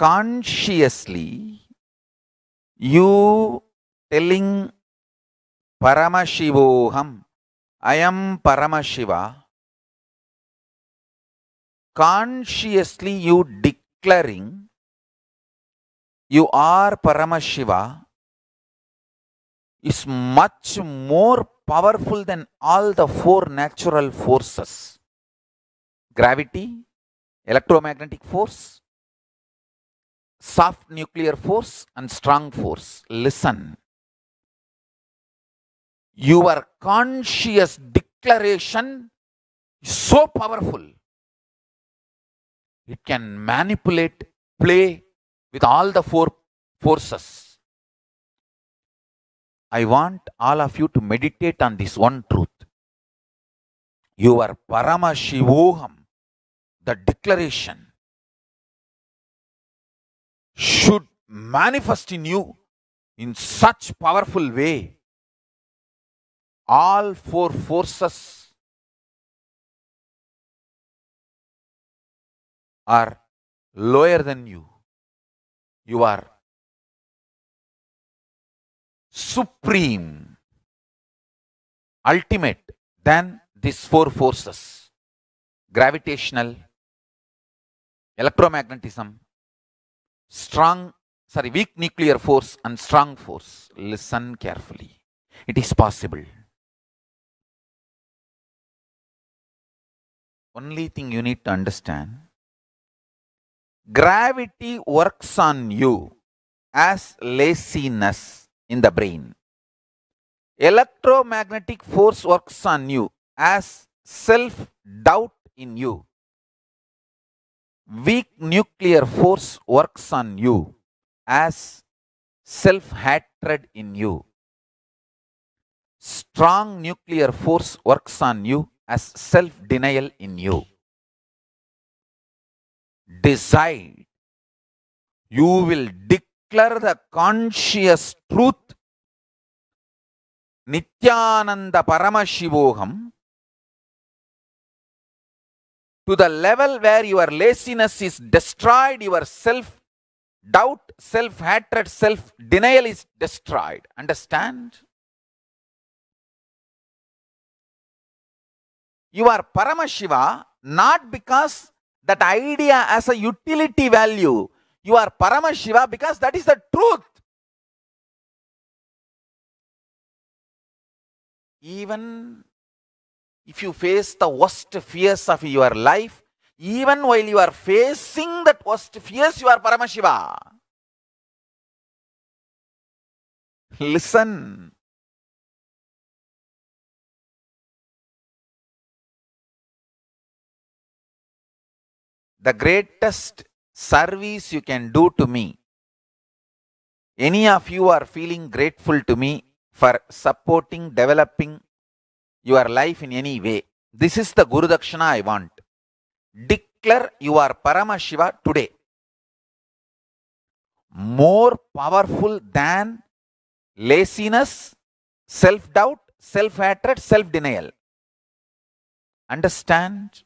consciously you telling Paramashivoham, I am Paramashiva, consciously you declaring you are Paramashiva is much more powerful than all the four natural forces gravity, electromagnetic force, soft nuclear force and strong force. Listen. Your conscious declaration is so powerful. It can manipulate, play with all the four forces. I want all of you to meditate on this one truth. Your Paramashivoham, the declaration, should manifest in you in such powerful way all four forces are lower than you you are supreme ultimate than these four forces gravitational electromagnetism strong, sorry, weak nuclear force and strong force. Listen carefully. It is possible. Only thing you need to understand, gravity works on you as laziness in the brain. Electromagnetic force works on you as self-doubt in you weak nuclear force works on you as self-hatred in you. Strong nuclear force works on you as self-denial in you. Decide. You will declare the conscious truth. Nityananda Paramashivoham to the level where your laziness is destroyed, your self doubt, self hatred, self denial is destroyed. Understand? You are Paramashiva not because that idea has a utility value. You are Paramashiva because that is the truth. Even if you face the worst fears of your life, even while you are facing that worst fears, you are Paramashiva. Listen. The greatest service you can do to me, any of you are feeling grateful to me for supporting, developing, your life in any way. This is the Guru Dakshina I want. Declare you are Paramashiva today. More powerful than laziness, self doubt, self hatred, self denial. Understand?